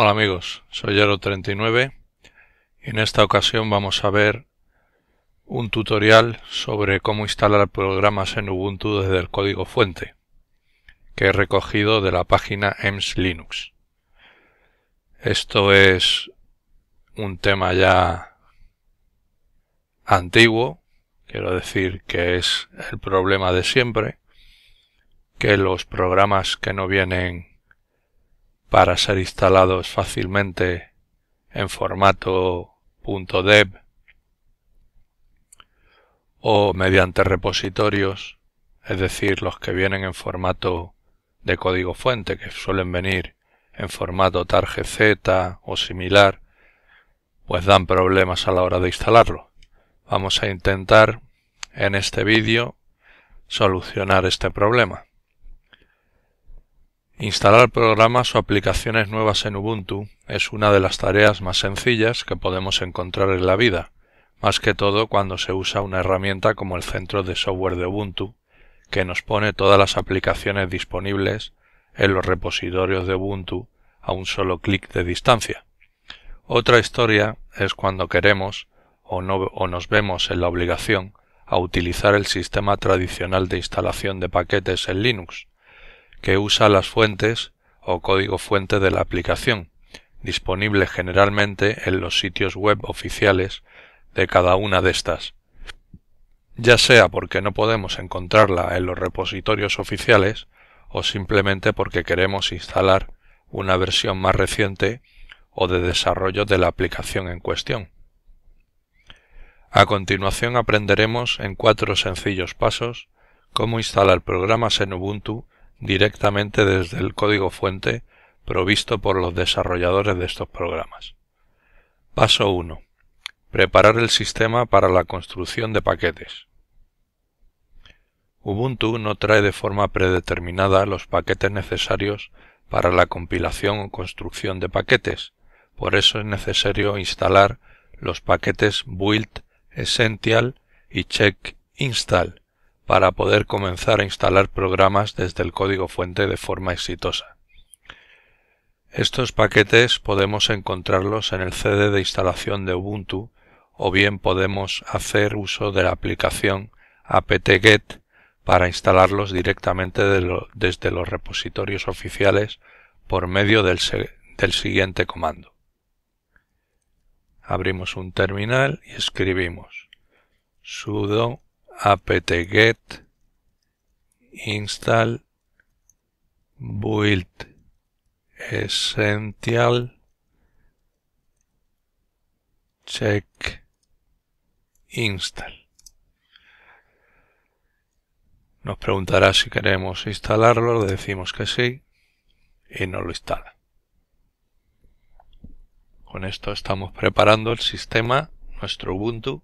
Hola amigos, soy Yaro39 y en esta ocasión vamos a ver un tutorial sobre cómo instalar programas en Ubuntu desde el código fuente que he recogido de la página EMS Linux. Esto es un tema ya antiguo, quiero decir que es el problema de siempre, que los programas que no vienen para ser instalados fácilmente en formato .deb o mediante repositorios, es decir, los que vienen en formato de código fuente, que suelen venir en formato tar.gz o similar, pues dan problemas a la hora de instalarlo. Vamos a intentar en este vídeo solucionar este problema. Instalar programas o aplicaciones nuevas en Ubuntu es una de las tareas más sencillas que podemos encontrar en la vida, más que todo cuando se usa una herramienta como el centro de software de Ubuntu, que nos pone todas las aplicaciones disponibles en los repositorios de Ubuntu a un solo clic de distancia. Otra historia es cuando queremos o, no, nos vemos en la obligación a utilizar el sistema tradicional de instalación de paquetes en Linux, que usa las fuentes o código fuente de la aplicación, disponible generalmente en los sitios web oficiales de cada una de estas. Ya sea porque no podemos encontrarla en los repositorios oficiales o simplemente porque queremos instalar una versión más reciente o de desarrollo de la aplicación en cuestión. A continuación aprenderemos en cuatro sencillos pasos cómo instalar programas en Ubuntu directamente desde el código fuente provisto por los desarrolladores de estos programas. Paso 1. Preparar el sistema para la construcción de paquetes. Ubuntu no trae de forma predeterminada los paquetes necesarios para la compilación o construcción de paquetes, por eso es necesario instalar los paquetes build, essential y check install para poder comenzar a instalar programas desde el código fuente de forma exitosa. Estos paquetes podemos encontrarlos en el CD de instalación de Ubuntu o bien podemos hacer uso de la aplicación apt-get e para instalarlos directamente desde los repositorios oficiales por medio del siguiente comando. Abrimos un terminal y escribimos sudo apt-get install build essential check install. Nos preguntará si queremos instalarlo, le decimos que sí y nos lo instala. Con esto estamos preparando el sistema, nuestro Ubuntu,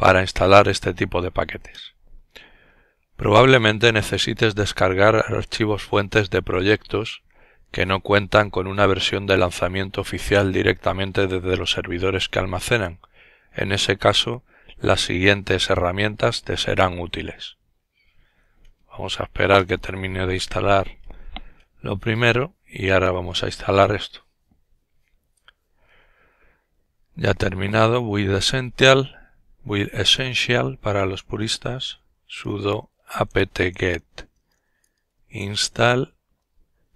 para instalar este tipo de paquetes. Probablemente necesites descargar archivos fuentes de proyectos que no cuentan con una versión de lanzamiento oficial directamente desde los servidores que almacenan. En ese caso, las siguientes herramientas te serán útiles. Vamos a esperar que termine de instalar lo primero y ahora vamos a instalar esto. Ya terminado, de Essential, with essential para los puristas sudo apt-get. E Install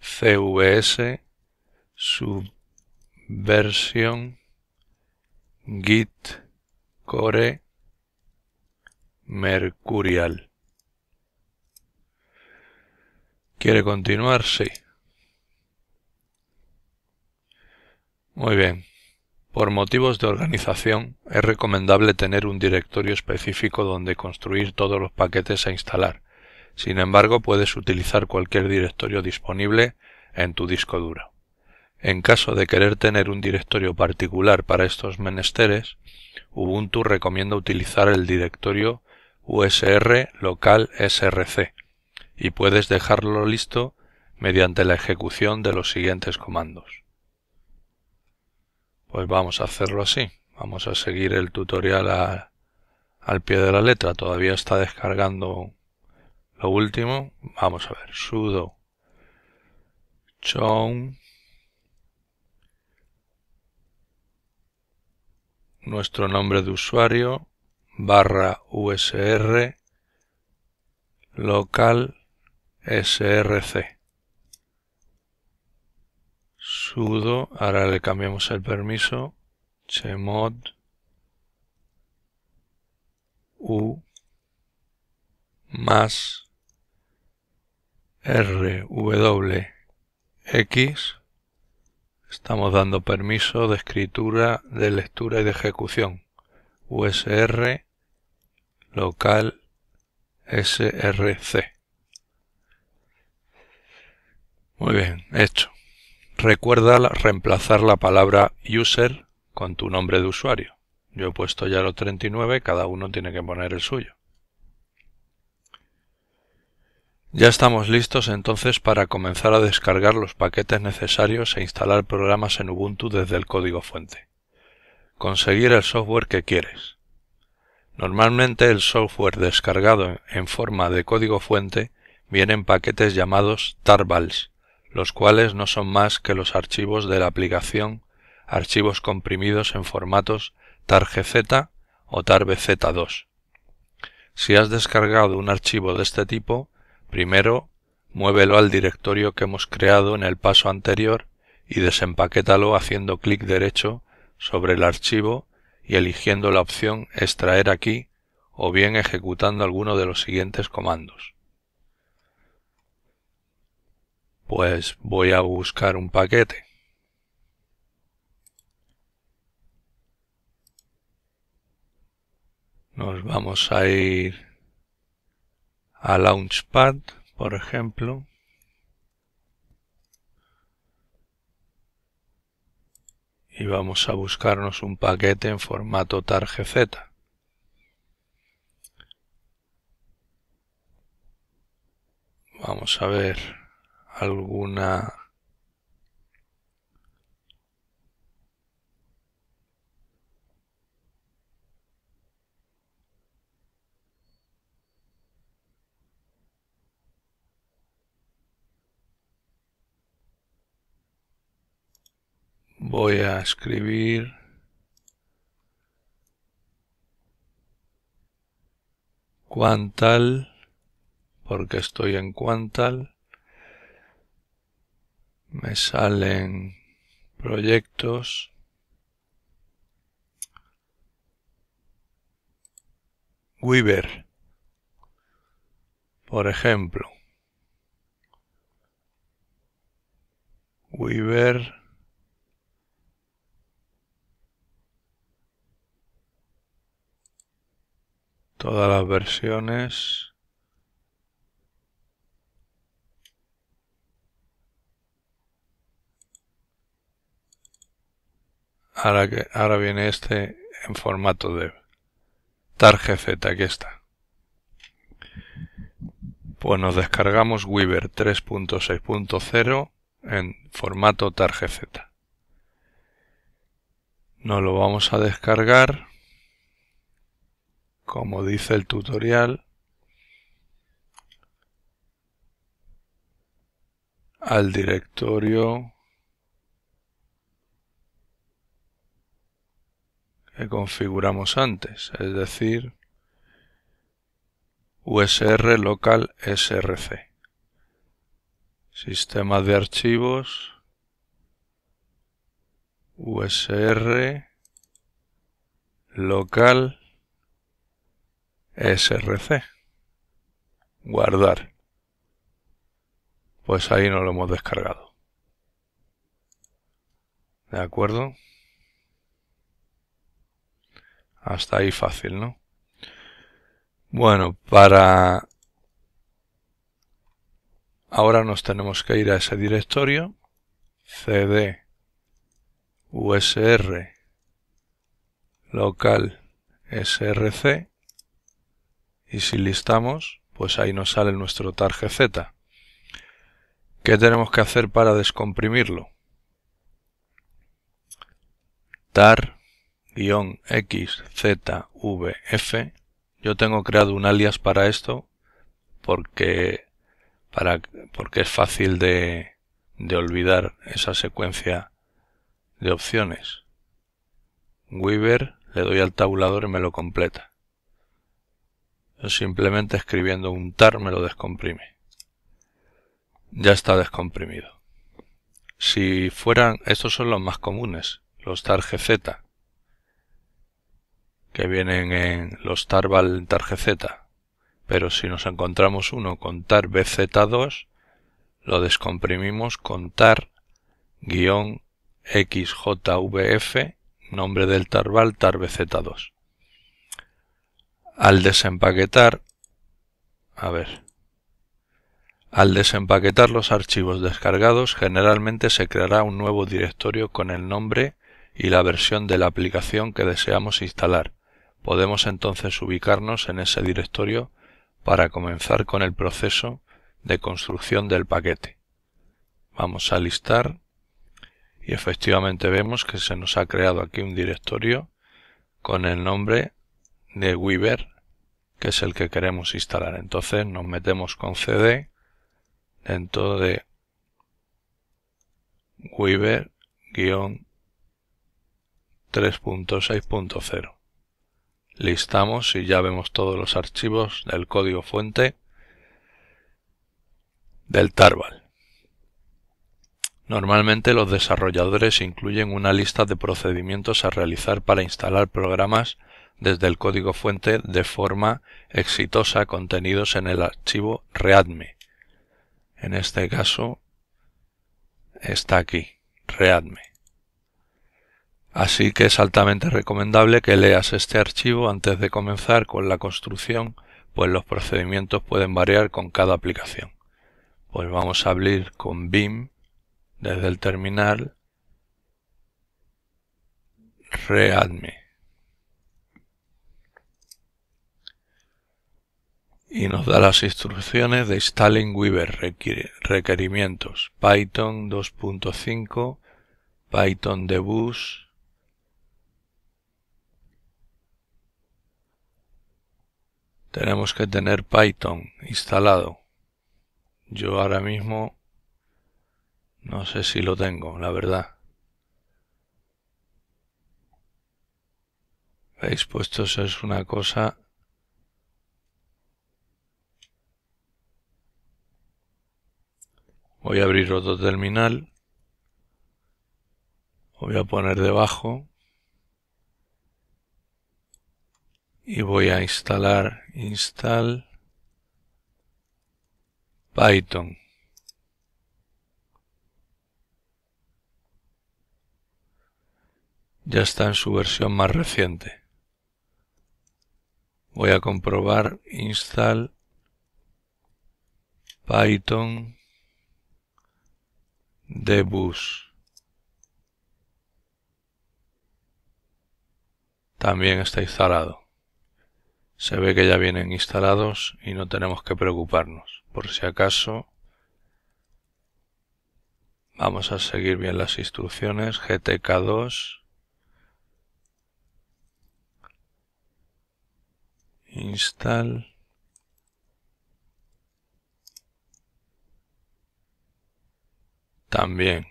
cvs subversion git core mercurial. ¿Quiere continuar? Sí. Muy bien. Por motivos de organización, es recomendable tener un directorio específico donde construir todos los paquetes a e instalar. Sin embargo, puedes utilizar cualquier directorio disponible en tu disco duro. En caso de querer tener un directorio particular para estos menesteres, Ubuntu recomienda utilizar el directorio usr local src y puedes dejarlo listo mediante la ejecución de los siguientes comandos. Pues vamos a hacerlo así. Vamos a seguir el tutorial al pie de la letra. Todavía está descargando lo último. Vamos a ver. Sudo chown nuestro nombre de usuario barra usr local src sudo, ahora le cambiamos el permiso, chmod u más rwx, estamos dando permiso de escritura, de lectura y de ejecución, usr local src. Muy bien, hecho recuerda reemplazar la palabra user con tu nombre de usuario. Yo he puesto ya lo 39, cada uno tiene que poner el suyo. Ya estamos listos entonces para comenzar a descargar los paquetes necesarios e instalar programas en Ubuntu desde el código fuente. Conseguir el software que quieres. Normalmente el software descargado en forma de código fuente viene en paquetes llamados tarballs los cuales no son más que los archivos de la aplicación, archivos comprimidos en formatos targz o tarbz2. Si has descargado un archivo de este tipo, primero muévelo al directorio que hemos creado en el paso anterior y desempaquétalo haciendo clic derecho sobre el archivo y eligiendo la opción Extraer aquí o bien ejecutando alguno de los siguientes comandos. Pues voy a buscar un paquete. Nos vamos a ir a Launchpad, por ejemplo. y vamos a buscarnos un paquete en formato tarjeta. Vamos a ver alguna voy a escribir Quantal porque estoy en Quantal me salen proyectos Weaver, por ejemplo. Weaver todas las versiones Ahora, viene este en formato de tarje Z, aquí está. Pues nos descargamos Weaver 3.6.0 en formato tarjeta. Z. Nos lo vamos a descargar, como dice el tutorial, al directorio que configuramos antes, es decir, USR local SRC. Sistema de archivos USR local SRC. Guardar. Pues ahí no lo hemos descargado. ¿De acuerdo? Hasta ahí fácil, ¿no? Bueno, para... Ahora nos tenemos que ir a ese directorio, cd usr local src y si listamos, pues ahí nos sale nuestro TARGZ. Z. ¿Qué tenemos que hacer para descomprimirlo? tar xzvf yo tengo creado un alias para esto porque, para, porque es fácil de, olvidar esa secuencia de opciones. Weaver le doy al tabulador y me lo completa. simplemente escribiendo un tar me lo descomprime. Ya está descomprimido. Si fueran, estos son los más comunes, los tar GZ que vienen en los tarval targz. Pero si nos encontramos uno con tarbz 2 lo descomprimimos con tar xjvf nombre del tarval tarbz2. Al desempaquetar, a ver, al desempaquetar los archivos descargados generalmente se creará un nuevo directorio con el nombre y la versión de la aplicación que deseamos instalar Podemos entonces ubicarnos en ese directorio para comenzar con el proceso de construcción del paquete. Vamos a listar y efectivamente vemos que se nos ha creado aquí un directorio con el nombre de Weaver, que es el que queremos instalar. Entonces nos metemos con cd dentro de Weaver-3.6.0 listamos y ya vemos todos los archivos del código fuente del Tarval. Normalmente los desarrolladores incluyen una lista de procedimientos a realizar para instalar programas desde el código fuente de forma exitosa contenidos en el archivo readme. En este caso está aquí, readme. Así que es altamente recomendable que leas este archivo antes de comenzar con la construcción, pues los procedimientos pueden variar con cada aplicación. Pues vamos a abrir con BIM desde el terminal Readme. y nos da las instrucciones de Installing Weaver, requerimientos, Python 2.5, Python Debus, tenemos que tener Python instalado. Yo ahora mismo no sé si lo tengo, la verdad. ¿Veis? Pues eso es una cosa... Voy a abrir otro terminal. voy a poner debajo. y voy a instalar install Python. Ya está en su versión más reciente. Voy a comprobar install Python debus. También está instalado. Se ve que ya vienen instalados y no tenemos que preocuparnos. Por si acaso, vamos a seguir bien las instrucciones. GTK2. Install. También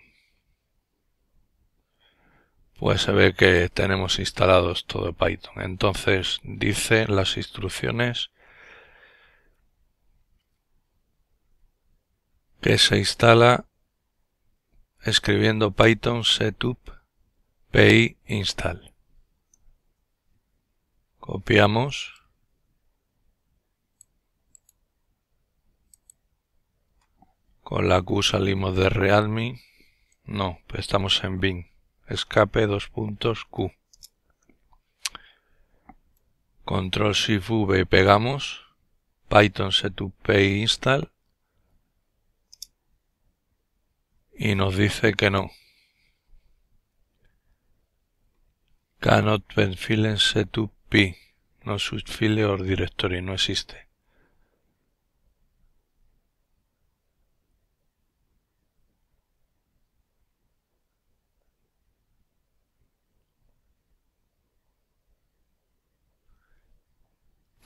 pues se ve que tenemos instalados todo Python. Entonces dice las instrucciones que se instala escribiendo python setup pi install. Copiamos. Con la Q salimos de readme. No, estamos en Bing escape dos puntos Q. Control Shift V pegamos. Python setup install. Y nos dice que no. Cannot benfilen setup y No subfile or directory. No existe.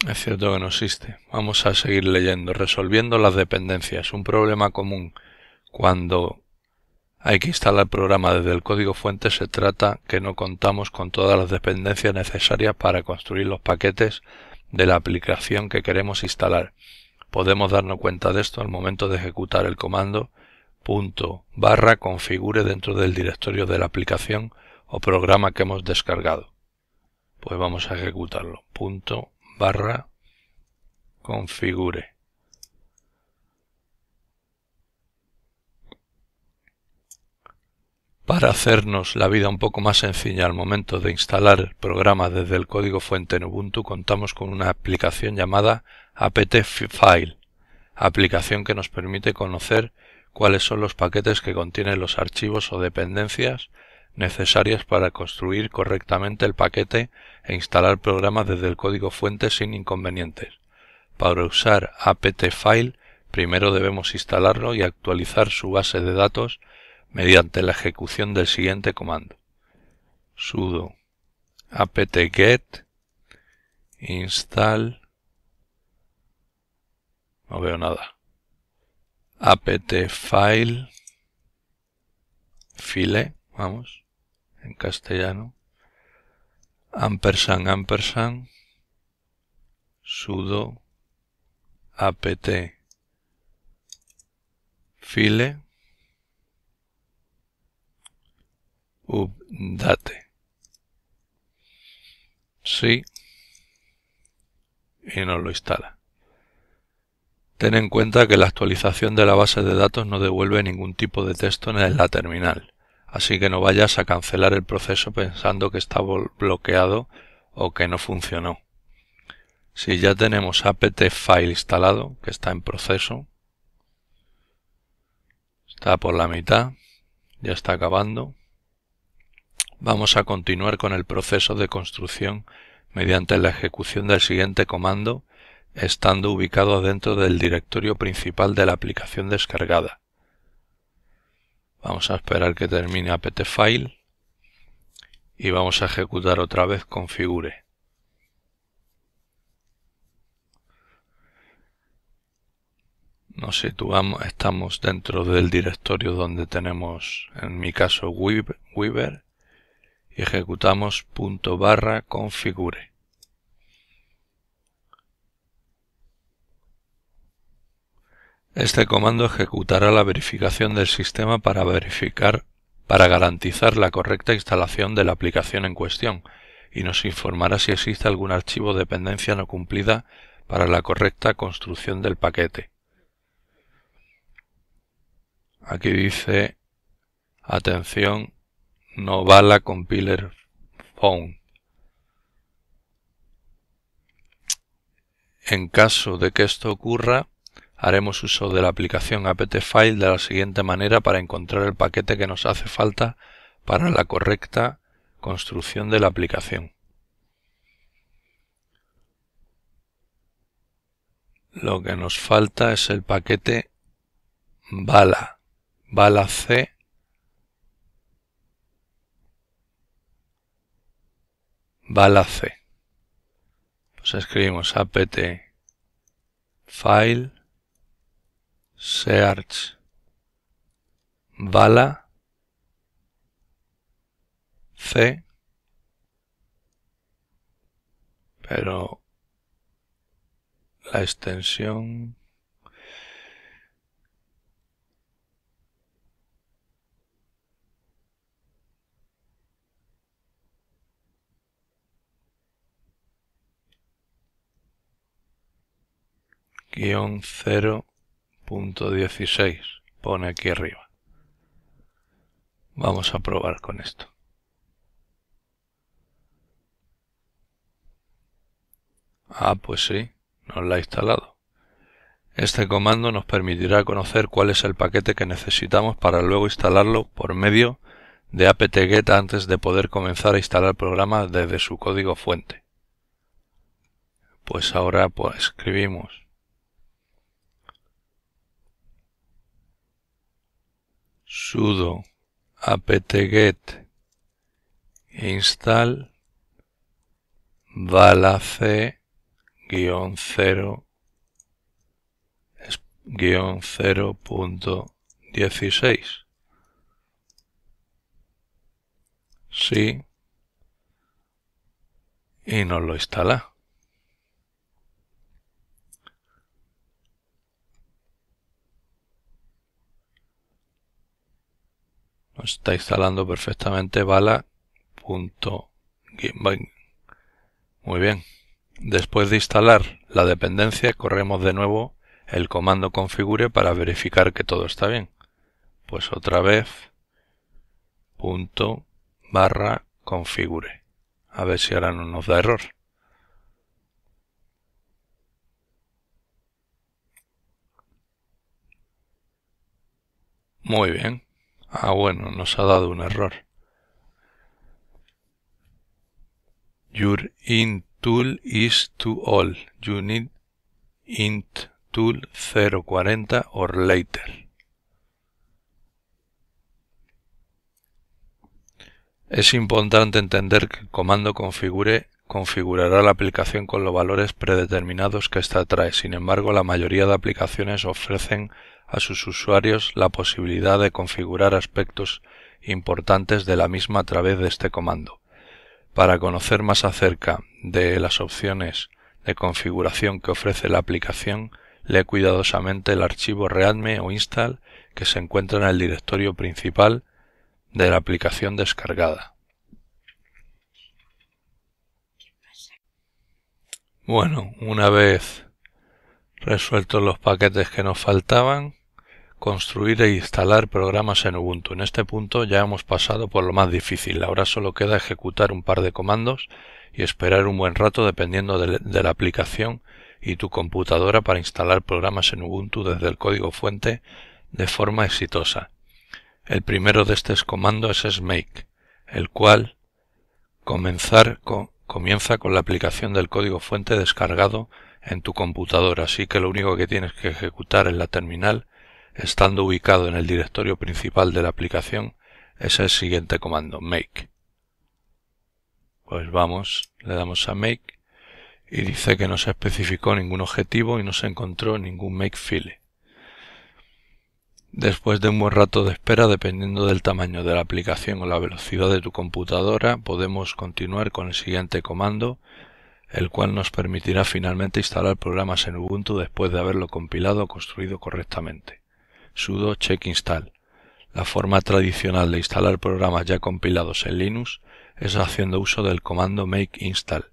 Es cierto que no existe. Vamos a seguir leyendo. Resolviendo las dependencias. Un problema común cuando hay que instalar el programa desde el código fuente se trata que no contamos con todas las dependencias necesarias para construir los paquetes de la aplicación que queremos instalar. Podemos darnos cuenta de esto al momento de ejecutar el comando punto barra configure dentro del directorio de la aplicación o programa que hemos descargado. Pues vamos a ejecutarlo barra configure. Para hacernos la vida un poco más sencilla al momento de instalar el programa desde el código fuente en Ubuntu, contamos con una aplicación llamada apt file, aplicación que nos permite conocer cuáles son los paquetes que contienen los archivos o dependencias necesarias para construir correctamente el paquete e instalar programas desde el código fuente sin inconvenientes. Para usar apt-file primero debemos instalarlo y actualizar su base de datos mediante la ejecución del siguiente comando. sudo apt-get install no veo nada apt-file file, vamos en castellano, ampersand ampersand, sudo apt file update. Sí. Y nos lo instala. Ten en cuenta que la actualización de la base de datos no devuelve ningún tipo de texto en la terminal. Así que no vayas a cancelar el proceso pensando que está bloqueado o que no funcionó. Si ya tenemos apt file instalado, que está en proceso, está por la mitad, ya está acabando, vamos a continuar con el proceso de construcción mediante la ejecución del siguiente comando estando ubicado dentro del directorio principal de la aplicación descargada Vamos a esperar que termine apt file y vamos a ejecutar otra vez configure. Nos situamos, estamos dentro del directorio donde tenemos, en mi caso, Weaver, y ejecutamos barra configure. Este comando ejecutará la verificación del sistema para verificar para garantizar la correcta instalación de la aplicación en cuestión y nos informará si existe algún archivo de dependencia no cumplida para la correcta construcción del paquete. Aquí dice, atención, no va la compiler phone. En caso de que esto ocurra, haremos uso de la aplicación apt-file de la siguiente manera para encontrar el paquete que nos hace falta para la correcta construcción de la aplicación. Lo que nos falta es el paquete bala, bala C bala C. Pues escribimos apt file search bala c pero la extensión guión cero .16 pone aquí arriba. Vamos a probar con esto. Ah, pues sí, nos la ha instalado. Este comando nos permitirá conocer cuál es el paquete que necesitamos para luego instalarlo por medio de apt-get antes de poder comenzar a instalar programa desde su código fuente. Pues ahora pues, escribimos sudo apt-get install valace 0 guión 0.16 sí y nos lo instala está instalando perfectamente bala muy bien después de instalar la dependencia corremos de nuevo el comando configure para verificar que todo está bien pues otra vez punto barra configure a ver si ahora no nos da error muy bien Ah, bueno, nos ha dado un error. Your int tool is to all. You need int tool 040 or later. Es importante entender que el comando configure configurará la aplicación con los valores predeterminados que ésta trae. Sin embargo, la mayoría de aplicaciones ofrecen a sus usuarios la posibilidad de configurar aspectos importantes de la misma a través de este comando. Para conocer más acerca de las opciones de configuración que ofrece la aplicación, lee cuidadosamente el archivo readme o install que se encuentra en el directorio principal de la aplicación descargada. Bueno, una vez resueltos los paquetes que nos faltaban, construir e instalar programas en Ubuntu. En este punto ya hemos pasado por lo más difícil. Ahora solo queda ejecutar un par de comandos y esperar un buen rato dependiendo de, la aplicación y tu computadora para instalar programas en Ubuntu desde el código fuente de forma exitosa. El primero de estos comandos es make, el cual comienza con la aplicación del código fuente descargado en tu computadora, así que lo único que tienes que ejecutar en la terminal Estando ubicado en el directorio principal de la aplicación es el siguiente comando make. Pues vamos, le damos a make y dice que no se especificó ningún objetivo y no se encontró ningún make file. Después de un buen rato de espera, dependiendo del tamaño de la aplicación o la velocidad de tu computadora, podemos continuar con el siguiente comando, el cual nos permitirá finalmente instalar programas en Ubuntu después de haberlo compilado o construido correctamente sudo check install. La forma tradicional de instalar programas ya compilados en Linux es haciendo uso del comando make install.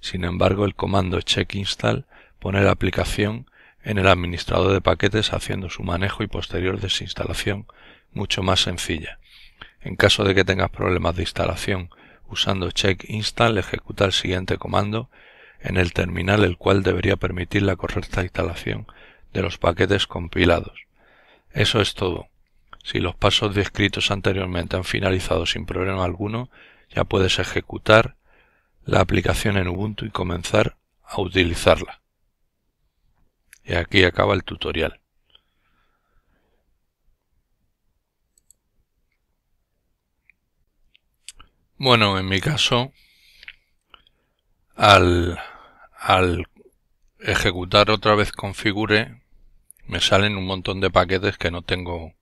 Sin embargo, el comando check install pone la aplicación en el administrador de paquetes haciendo su manejo y posterior desinstalación mucho más sencilla. En caso de que tengas problemas de instalación usando check install, ejecuta el siguiente comando en el terminal, el cual debería permitir la correcta instalación de los paquetes compilados. Eso es todo. Si los pasos descritos anteriormente han finalizado sin problema alguno, ya puedes ejecutar la aplicación en Ubuntu y comenzar a utilizarla. Y aquí acaba el tutorial. Bueno, en mi caso, al, ejecutar otra vez configure, me salen un montón de paquetes que no tengo,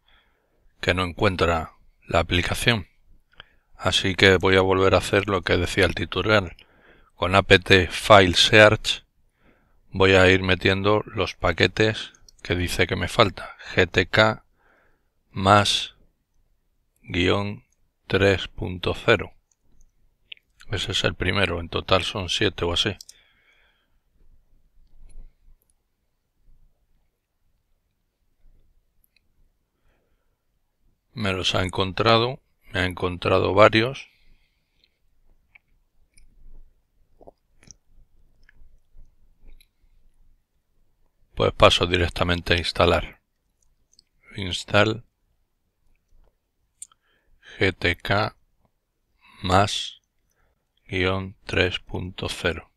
que no encuentra la aplicación. Así que voy a volver a hacer lo que decía el tutorial. Con apt file search voy a ir metiendo los paquetes que dice que me falta. gtk más guión 3.0. Ese es el primero, en total son 7 o así. me los ha encontrado, me ha encontrado varios. Pues paso directamente a instalar. Install gtk más guión 3.0.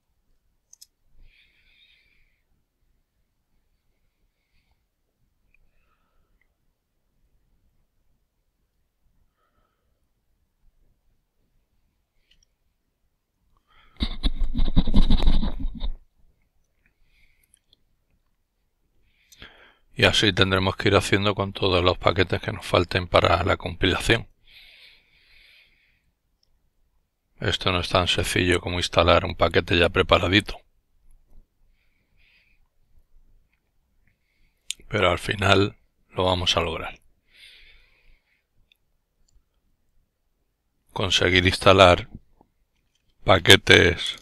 y así tendremos que ir haciendo con todos los paquetes que nos falten para la compilación. Esto no es tan sencillo como instalar un paquete ya preparadito. Pero al final lo vamos a lograr. Conseguir instalar paquetes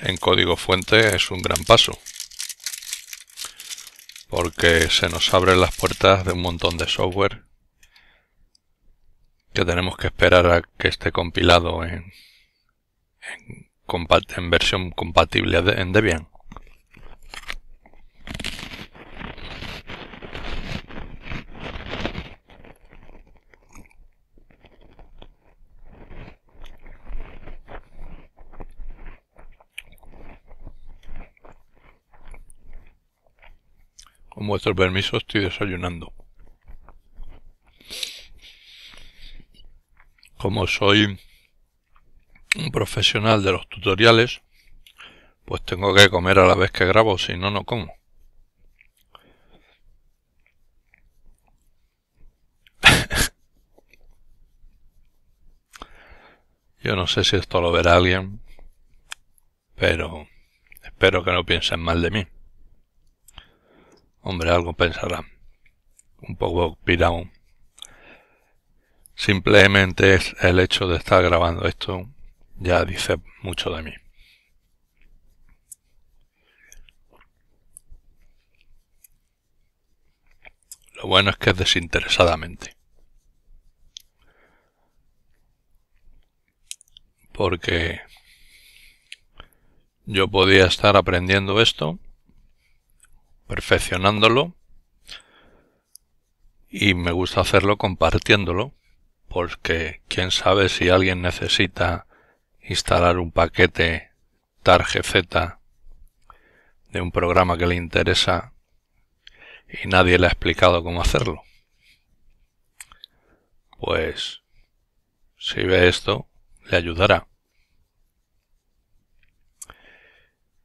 en código fuente es un gran paso porque se nos abren las puertas de un montón de software que tenemos que esperar a que esté compilado en, en versión compatible en Debian. Con vuestro permiso estoy desayunando. Como soy un profesional de los tutoriales, pues tengo que comer a la vez que grabo, si no, no como. Yo no sé si esto lo verá alguien, pero espero que no piensen mal de mí. Hombre, algo pensará. Un poco pirado. Simplemente es el hecho de estar grabando esto ya dice mucho de mí. Lo bueno es que es desinteresadamente. Porque yo podía estar aprendiendo esto perfeccionándolo y me gusta hacerlo compartiéndolo porque quién sabe si alguien necesita instalar un paquete tarjeta de un programa que le interesa y nadie le ha explicado cómo hacerlo. Pues si ve esto, le ayudará.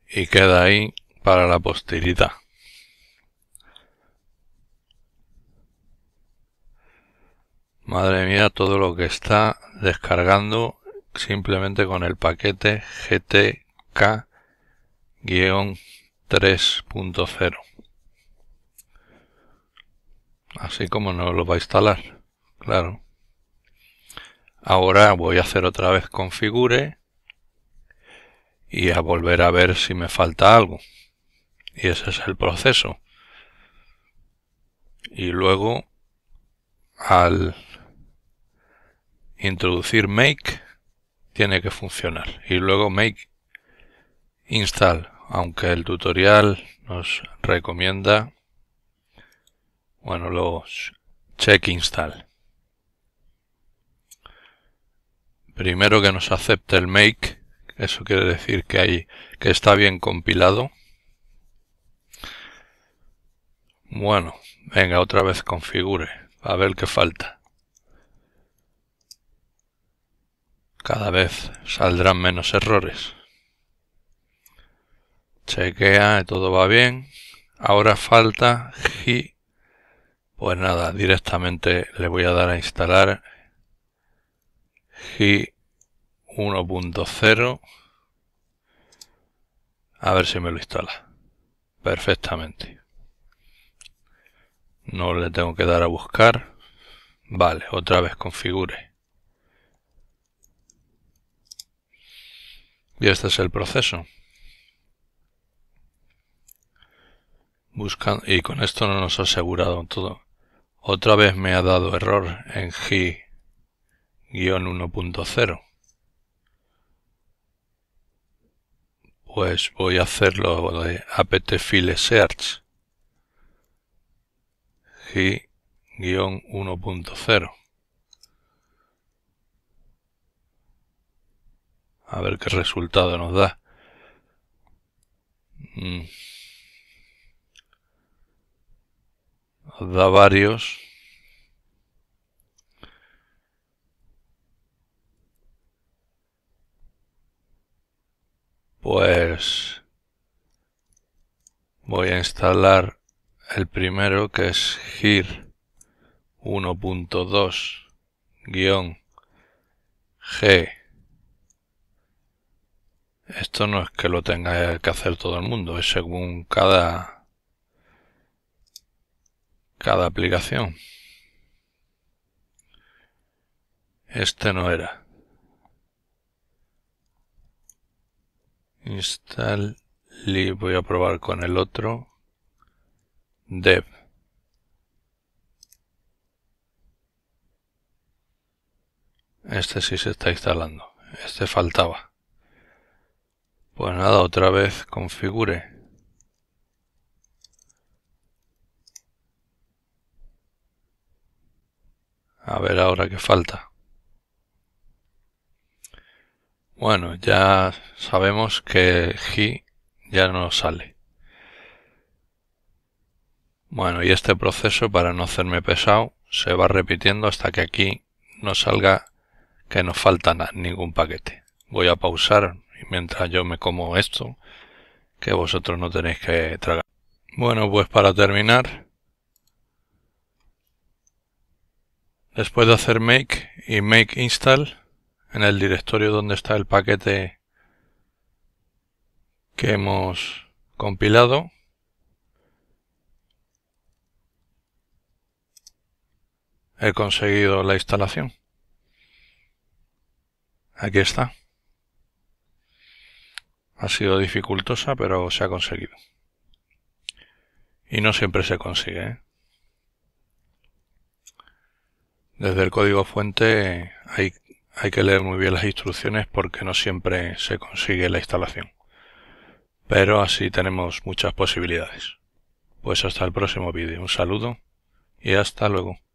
Y queda ahí para la posteridad. Madre mía, todo lo que está descargando simplemente con el paquete GTK-3.0. Así como no lo va a instalar, claro. Ahora voy a hacer otra vez configure y a volver a ver si me falta algo. Y ese es el proceso. Y luego al introducir make tiene que funcionar y luego make install aunque el tutorial nos recomienda bueno los check install primero que nos acepte el make eso quiere decir que hay que está bien compilado bueno venga otra vez configure a ver qué falta Cada vez saldrán menos errores. Chequea, todo va bien. Ahora falta G. Pues nada, directamente le voy a dar a instalar G 1.0. A ver si me lo instala. Perfectamente. No le tengo que dar a buscar. Vale, otra vez configure. Y este es el proceso. Buscando, y con esto no nos ha asegurado todo. Otra vez me ha dado error en G-1.0. Pues voy a hacerlo de apt file search G-1.0. A ver qué resultado nos da. Mm. Nos da varios. Pues voy a instalar el primero que es gir 1.2 guión g esto no es que lo tenga que hacer todo el mundo, es según cada cada aplicación. Este no era. Install voy a probar con el otro. Dev. Este sí se está instalando. Este faltaba. Pues nada, otra vez configure. A ver ahora qué falta. Bueno, ya sabemos que G ya no sale. Bueno, y este proceso, para no hacerme pesado, se va repitiendo hasta que aquí no salga que no falta ningún paquete. Voy a pausar y mientras yo me como esto, que vosotros no tenéis que tragar. Bueno, pues para terminar, después de hacer make y make install, en el directorio donde está el paquete que hemos compilado, he conseguido la instalación. Aquí está. Ha sido dificultosa, pero se ha conseguido. Y no siempre se consigue. ¿eh? Desde el código fuente hay, hay que leer muy bien las instrucciones porque no siempre se consigue la instalación. Pero así tenemos muchas posibilidades. Pues hasta el próximo vídeo. Un saludo y hasta luego.